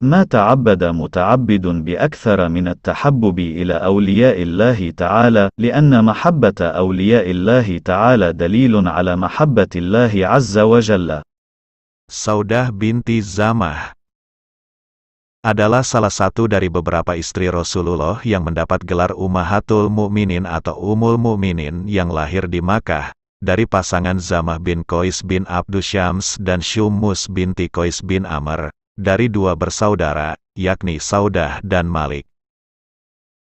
ما تعبد متعبد بأكثر من التحبب إلى أولياء الله تعالى لأن محبة أولياء الله تعالى دليل على محبة الله عز وجل Saudah binti Zamah adalah salah satu dari beberapa istri Rasulullah yang mendapat gelar Ummahatul Mukminin atau Umul Mukminin yang lahir di Makkah dari pasangan Zamah bin Qais bin Abdus Syams dan Syumus binti Qais bin Amr dari dua bersaudara, yakni Saudah dan Malik.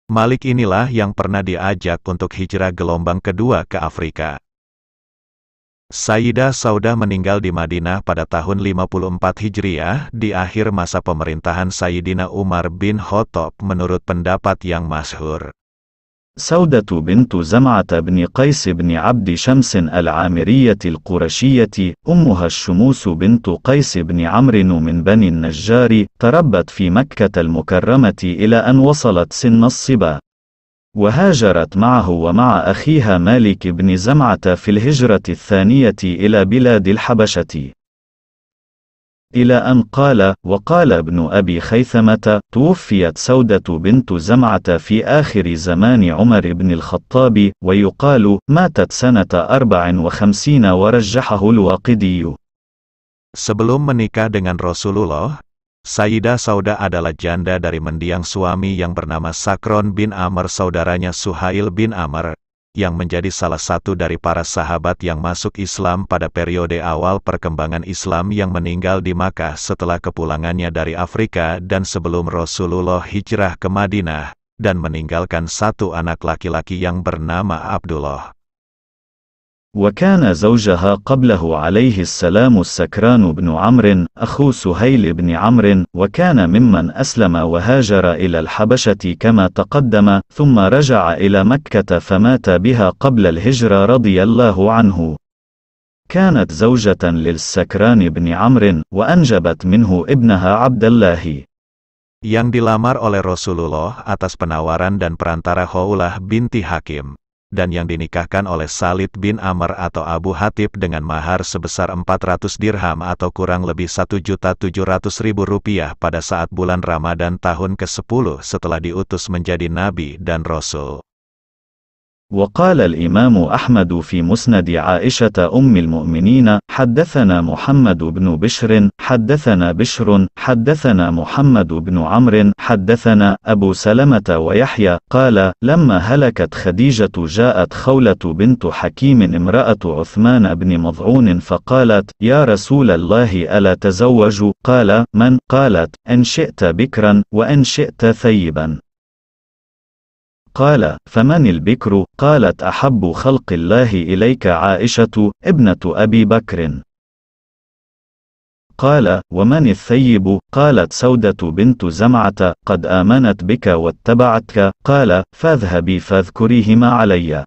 Malik inilah yang pernah diajak untuk hijrah gelombang kedua ke Afrika. Sayyidah Saudah meninggal di Madinah pada tahun 54 Hijriah di akhir masa pemerintahan Sayyidina Umar bin Khattab menurut pendapat yang masyhur. سودة بنت زمعة بن قيس بن عبد شمس العامرية القرشية أمها الشموس بنت قيس بن عمرو من بني النجار تربت في مكة المكرمة إلى أن وصلت سن الصبا وهاجرت معه ومع أخيها مالك بن زمعة في الهجرة الثانية إلى بلاد الحبشة إلى أن قال وقال ابن أبي خيثمة توفيت سودة بنت زمعة في آخر زمان عمر بن الخطاب ويقال ماتت سنة 54 ورجحه الواقدي Sebelum menikah dengan Rasulullah, Sayyidah Sauda adalah janda dari mendiang suami yang bernama Sakron bin Amr saudaranya Suhail bin Amr, yang menjadi salah satu dari para sahabat yang masuk Islam pada periode awal perkembangan Islam yang meninggal di Makkah setelah kepulangannya dari Afrika dan sebelum Rasulullah hijrah ke Madinah, dan meninggalkan satu anak laki-laki yang bernama Abdullah. وكان زوجها قبله عليه السلام السكران بن عمرو أخو سهيل بن عمرو وكان ممن أسلم وهاجر إلى الحبشة كما تقدم ثم رجع إلى مكة فمات بها قبل الهجرة رضي الله عنه كانت زوجة للسكران بن عمرو وأنجبت منه ابنها عبد الله yang dilamar oleh Rasulullah atas penawaran dan perantara Khawlah binti Hakim. dan yang dinikahkan oleh Salid bin Amr atau Abu Hatib dengan mahar sebesar 400 dirham atau kurang lebih 1.700.000 rupiah pada saat bulan Ramadan tahun ke-10 setelah diutus menjadi nabi dan rasul. وقال الإمام أحمد في مسند عائشة أم المؤمنين حدثنا محمد بن بشر حدثنا بشر حدثنا محمد بن عمرو حدثنا أبو سلمة ويحيى قال لما هلكت خديجة جاءت خولة بنت حكيم امرأة عثمان بن مضعون فقالت يا رسول الله ألا تزوج قال من قالت إن شئت بكرا وإن شئت ثيبا قال فمن البكر قالت أحب خلق الله إليك عائشة ابنة أبي بكر قال ومن الثيب قالت سودة بنت زمعة قد آمنت بك واتبعتك قال فاذهبي فاذكريهما علي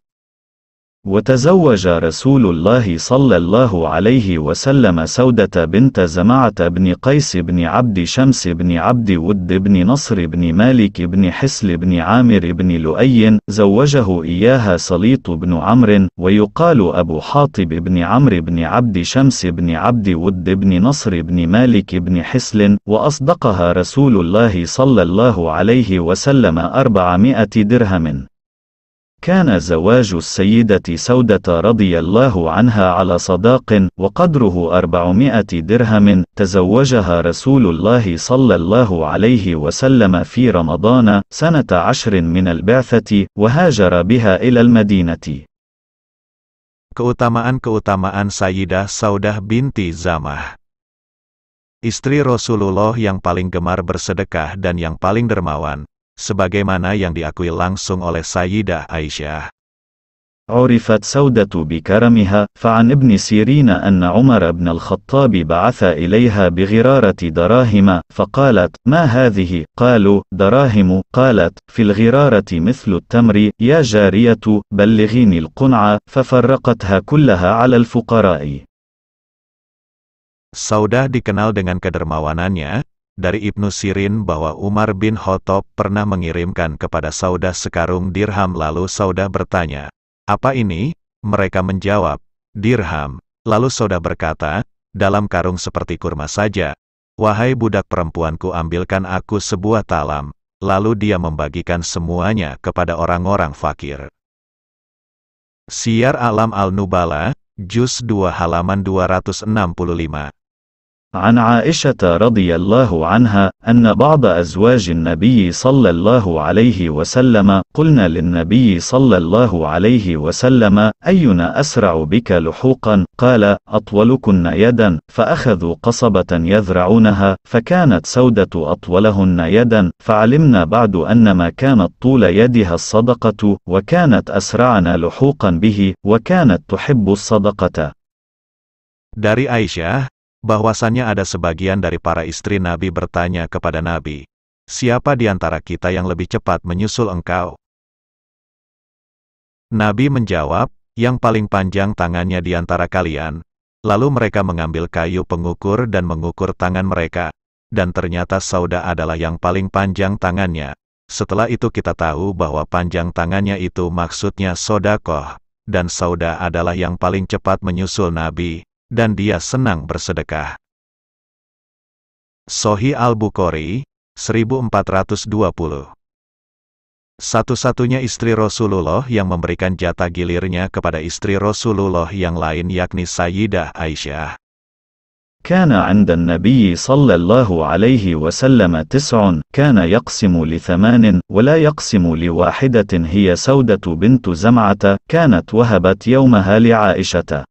وتزوج رسول الله صلى الله عليه وسلم سودة بنت زمعة بن قيس بن عبد شمس بن عبد ود بن نصر بن مالك بن حسل بن عامر بن لؤي زوجه إياها صليط بن عمرو ويقال أبو حاطب بن عمرو بن عبد شمس بن عبد ود بن نصر بن مالك بن حسل وأصدقها رسول الله صلى الله عليه وسلم أربعمائة درهم كان زواج السيدة سودة رضي الله عنها على صداق وقدره أربعمائة درهم تزوجها رسول الله صلى الله عليه وسلم في رمضان سنة عشر من البعثة وهاجر بها إلى المدينة Keutamaan-keutamaan Sayyidah Saudah binti Zamah Istri Rasulullah yang paling gemar bersedekah dan yang paling dermawan, sebagaimana yang diakui langsung oleh Sayyidah Aisyah. عرفت سودة بكرمها فعن ابن سيرين أن عمر بن الخطاب بعث إليها بغرارة دراهم فقالت ما هذه قالوا دراهم قالت في الغرارة مثل التمر يا جارية بلغيني القنعة ففرقتها كلها على الفقراء سودة dikenal dengan kedermawanannya, dari Ibnu Sirin bahwa Umar bin Khattab pernah mengirimkan kepada Saudah sekarung dirham lalu Saudah bertanya, apa ini? Mereka menjawab, dirham. Lalu Saudah berkata, dalam karung seperti kurma saja. Wahai budak perempuanku ambilkan aku sebuah talam. Lalu dia membagikan semuanya kepada orang-orang fakir. Siar Alam Al-Nubala, Juz 2 halaman 265 عن عائشة رضي الله عنها أن بعض أزواج النبي صلى الله عليه وسلم قلنا للنبي صلى الله عليه وسلم أينا أسرع بك لحوقا قال أطولكن يدا فأخذوا قصبة يذرعونها فكانت سودة أطولهن يدا فعلمنا بعد أن ما كانت طول يدها الصدقة وكانت أسرعنا لحوقا به وكانت تحب الصدقة Dari Aisyah, bahwasannya ada sebagian dari para istri Nabi bertanya kepada Nabi, Siapa di antara kita yang lebih cepat menyusul engkau? Nabi menjawab, yang paling panjang tangannya di antara kalian. Lalu mereka mengambil kayu pengukur dan mengukur tangan mereka. Dan ternyata Sauda adalah yang paling panjang tangannya. Setelah itu kita tahu bahwa panjang tangannya itu maksudnya Sodakoh. Dan Sauda adalah yang paling cepat menyusul Nabi dan dia senang bersedekah. Sohi Al-Bukhari, 1420 Satu-satunya istri Rasulullah yang memberikan jatah gilirnya kepada istri Rasulullah yang lain yakni Sayyidah Aisyah. كان عند النبي صلى الله عليه وسلم تسع كان يقسم لثمان ولا يقسم لواحدة هي سودة بنت زمعة كانت وهبت يومها لعائشة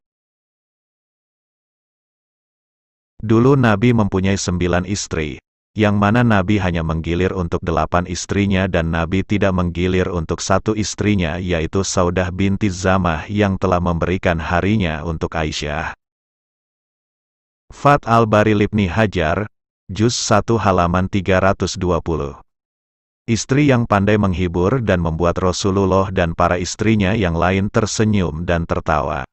Dulu Nabi mempunyai sembilan istri, yang mana Nabi hanya menggilir untuk delapan istrinya dan Nabi tidak menggilir untuk satu istrinya yaitu Saudah binti Zamah yang telah memberikan harinya untuk Aisyah. Fat al-Bari Libni Hajar, Juz 1 halaman 320 Istri yang pandai menghibur dan membuat Rasulullah dan para istrinya yang lain tersenyum dan tertawa.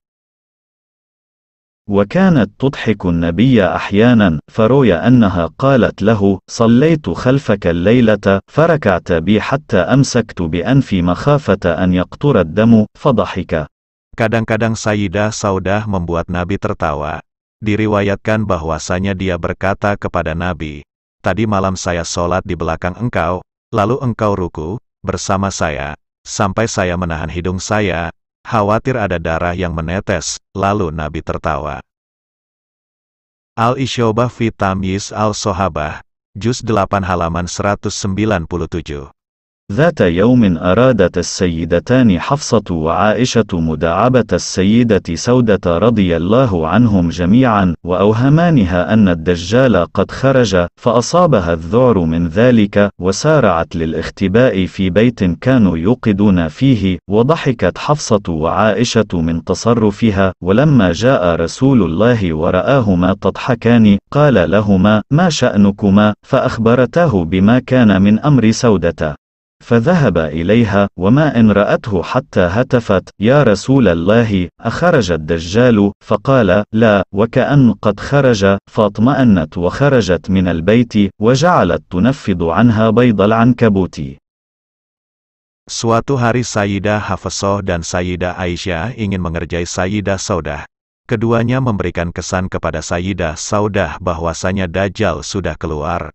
وكانت تضحك النبي أحيانا فروي أنها قالت له صليت خلفك الليلة فركعت بي حتى أمسكت بأنفي مخافة أن يقطر الدم فضحك Kadang-kadang Sayyidah Saudah membuat Nabi tertawa. Diriwayatkan bahwasanya dia berkata kepada Nabi, Tadi malam saya sholat di belakang engkau, lalu engkau ruku, bersama saya, sampai saya menahan hidung saya, khawatir ada darah yang menetes, lalu Nabi tertawa. Al-Isyobah fi al-Sohabah, Juz 8 halaman 197 ذات يوم أرادت السيدتان حفصة وعائشة مداعبة السيدة سودة رضي الله عنهم جميعا وأوهمانها أن الدجال قد خرج فأصابها الذعر من ذلك وسارعت للاختباء في بيت كانوا يوقدون فيه وضحكت حفصة وعائشة من تصرفها ولما جاء رسول الله ورآهما تضحكان قال لهما ما شأنكما فأخبرتاه بما كان من أمر سودة فذهب إليها وما إن رأته حتى هتفت يا رسول الله أخرج الدجال فقال لا وكأن قد خرج فاطمأنت وخرجت من البيت وجعلت تنفض عنها بيض العنكبوت Suatu hari Sayyidah Hafsah dan Sayyidah Aisyah ingin mengerjai Sayyidah Saudah. Keduanya memberikan kesan kepada Sayyidah Saudah bahwasanya Dajjal sudah keluar.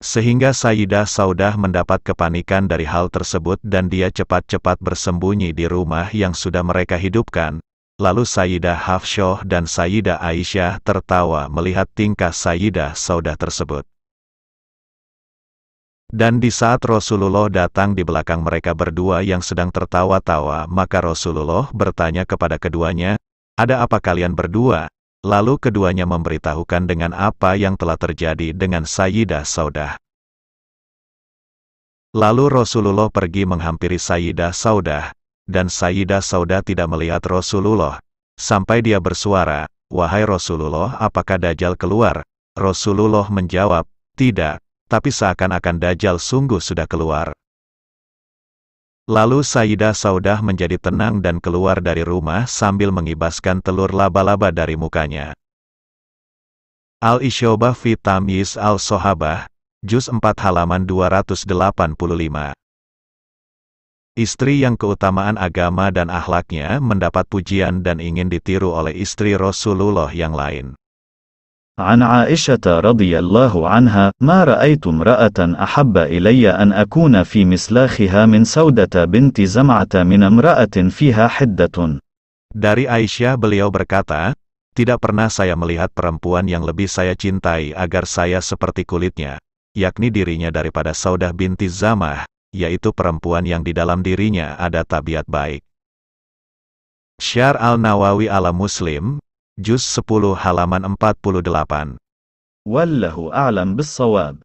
Sehingga Sayyidah Saudah mendapat kepanikan dari hal tersebut dan dia cepat-cepat bersembunyi di rumah yang sudah mereka hidupkan. Lalu Sayyidah Hafsyoh dan Sayyidah Aisyah tertawa melihat tingkah Sayyidah Saudah tersebut. Dan di saat Rasulullah datang di belakang mereka berdua yang sedang tertawa-tawa, maka Rasulullah bertanya kepada keduanya, Ada apa kalian berdua? Lalu keduanya memberitahukan dengan apa yang telah terjadi dengan Sayyidah Saudah. Lalu Rasulullah pergi menghampiri Sayyidah Saudah, dan Sayyidah Saudah tidak melihat Rasulullah. Sampai dia bersuara, Wahai Rasulullah apakah Dajjal keluar? Rasulullah menjawab, tidak, tapi seakan-akan Dajjal sungguh sudah keluar. Lalu Sayyidah Saudah menjadi tenang dan keluar dari rumah sambil mengibaskan telur laba-laba dari mukanya. Al-Isyobah Fitamis Al-Sohabah, Juz 4 halaman 285. Istri yang keutamaan agama dan ahlaknya mendapat pujian dan ingin ditiru oleh istri Rasulullah yang lain. عن عائشة رضي الله عنها ما رأيت امرأة أحب إلي أن أكون في مسلاخها من سودة بنت زمعة من امرأة فيها حدة Dari Aisyah beliau berkata, tidak pernah saya melihat perempuan yang lebih saya cintai agar saya seperti kulitnya, yakni dirinya daripada Saudah binti Zamah, yaitu perempuan yang di dalam dirinya ada tabiat baik. Syar al-Nawawi ala Muslim, Juz 10 halaman 48. Wallahu a'lam bis shawab